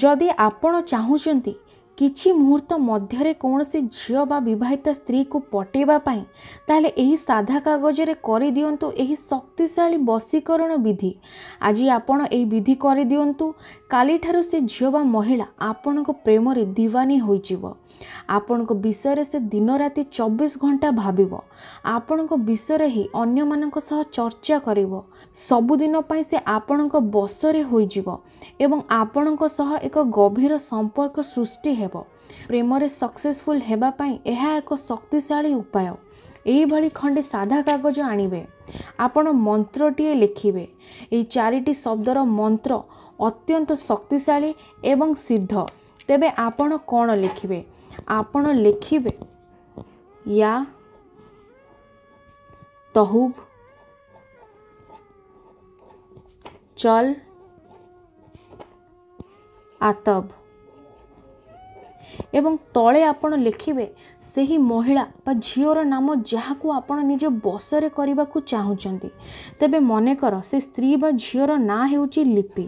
ଯଦି ଆପଣ ଚାହୁଁଛନ୍ତି କିଛି ମୁହୂର୍ତ୍ତ ମଧ୍ୟରେ କୌଣସି ଝିଅ ବା ବିବାହିତ ସ୍ତ୍ରୀକୁ ପଟେଇବା ପାଇଁ ତାହେଲେ ଏହି ସାଧା କାଗଜରେ କରିଦିଅନ୍ତୁ ଏହି ଶକ୍ତିଶାଳୀ ବଶୀକରଣ ବିଧି ଆଜି ଆପଣ ଏହି ବିଧି କରିଦିଅନ୍ତୁ କାଲିଠାରୁ ସେ ଝିଅ ବା ମହିଳା ଆପଣଙ୍କ ପ୍ରେମରେ ଦିୱାନୀ ହୋଇଯିବ ଆପଣଙ୍କ ବିଷୟରେ ସେ ଦିନ ରାତି ଚବିଶ ଘଣ୍ଟା ଭାବିବ ଆପଣଙ୍କ ବିଷୟରେ ହିଁ ଅନ୍ୟମାନଙ୍କ ସହ ଚର୍ଚ୍ଚା କରିବ ସବୁଦିନ ପାଇଁ ସେ ଆପଣଙ୍କ ବସରେ ହୋଇଯିବ ଏବଂ ଆପଣଙ୍କ ସହ ଏକ ଗଭୀର ସମ୍ପର୍କ ସୃଷ୍ଟି ହେବ ପ୍ରେମରେ ସକ୍ସେସଫୁଲ୍ ହେବା ପାଇଁ ଏହା ଏକ ଶକ୍ତିଶାଳୀ ଉପାୟ ଏହିଭଳି ଖଣ୍ଡେ ସାଧା କାଗଜ ଆଣିବେ ଆପଣ ମନ୍ତ୍ରଟିଏ ଲେଖିବେ ଏହି ଚାରିଟି ଶବ୍ଦର ମନ୍ତ୍ର ଅତ୍ୟନ୍ତ ଶକ୍ତିଶାଳୀ ଏବଂ ସିଦ୍ଧ ତେବେ ଆପଣ କ'ଣ ଲେଖିବେ ଆପଣ ଲେଖିବେ ୟା ତହୁବ ଚଲ୍ ଆତବ ଏବଂ ତଳେ ଆପଣ ଲେଖିବେ ସେହି ମହିଳା ବା ଝିଅର ନାମ ଯାହାକୁ ଆପଣ ନିଜ ବସରେ କରିବାକୁ ଚାହୁଁଛନ୍ତି ତେବେ ମନେକର ସେ ସ୍ତ୍ରୀ ବା ଝିଅର ନାଁ ହେଉଛି ଲିପି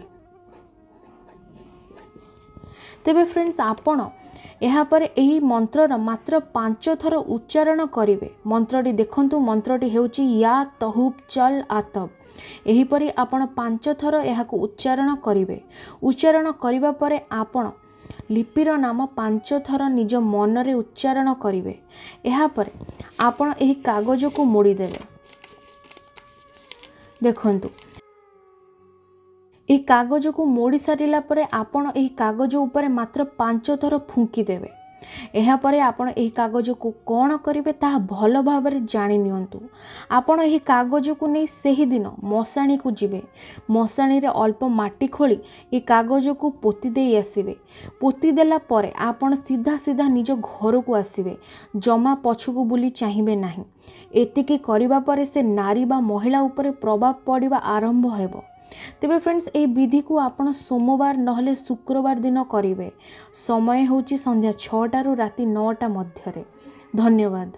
ତେବେ ଫ୍ରେଣ୍ଡସ୍ ଆପଣ ଏହାପରେ ଏହି ମନ୍ତ୍ରର ମାତ୍ର ପାଞ୍ଚ ଥର ଉଚ୍ଚାରଣ କରିବେ ମନ୍ତ୍ରଟି ଦେଖନ୍ତୁ ମନ୍ତ୍ରଟି ହେଉଛି ୟା ତହୁ ଚଲ୍ ଆତବ ଏହିପରି ଆପଣ ପାଞ୍ଚ ଥର ଏହାକୁ ଉଚ୍ଚାରଣ କରିବେ ଉଚ୍ଚାରଣ କରିବା ପରେ ଆପଣ ଲିପିର ନାମ ପାଞ୍ଚ ଥର ନିଜ ମନରେ ଉଚ୍ଚାରଣ କରିବେ ଏହାପରେ ଆପଣ ଏହି କାଗଜକୁ ମୋଡ଼ିଦେବେ ଦେଖନ୍ତୁ ଏହି କାଗଜକୁ ମୋଡ଼ି ସାରିଲା ପରେ ଆପଣ ଏହି କାଗଜ ଉପରେ ମାତ୍ର ପାଞ୍ଚ ଥର ଫୁଙ୍କି ଦେବେ ଏହାପରେ ଆପଣ ଏହି କାଗଜକୁ କ'ଣ କରିବେ ତାହା ଭଲ ଭାବରେ ଜାଣି ନିଅନ୍ତୁ ଆପଣ ଏହି କାଗଜକୁ ନେଇ ସେହିଦିନ ମଶାଣିକୁ ଯିବେ ମଶାଣିରେ ଅଳ୍ପ ମାଟି ଖୋଳି ଏ କାଗଜକୁ ପୋତି ଦେଇ ଆସିବେ ପୋତି ଦେଲା ପରେ ଆପଣ ସିଧା ସିଧା ନିଜ ଘରକୁ ଆସିବେ ଜମା ପଛକୁ ବୁଲି ଚାହିଁବେ ନାହିଁ ଏତିକି କରିବା ପରେ ସେ ନାରୀ ବା ମହିଳା ଉପରେ ପ୍ରଭାବ ପଡ଼ିବା ଆରମ୍ଭ ହେବ ତେବେ ଫ୍ରେଣ୍ଡସ୍ ଏହି ବିଧିକୁ ଆପଣ ସୋମବାର ନହେଲେ ଶୁକ୍ରବାର ଦିନ କରିବେ ସମୟ ହେଉଛି ସନ୍ଧ୍ୟା ଛଅଟାରୁ ରାତି ନଅଟା ମଧ୍ୟରେ ଧନ୍ୟବାଦ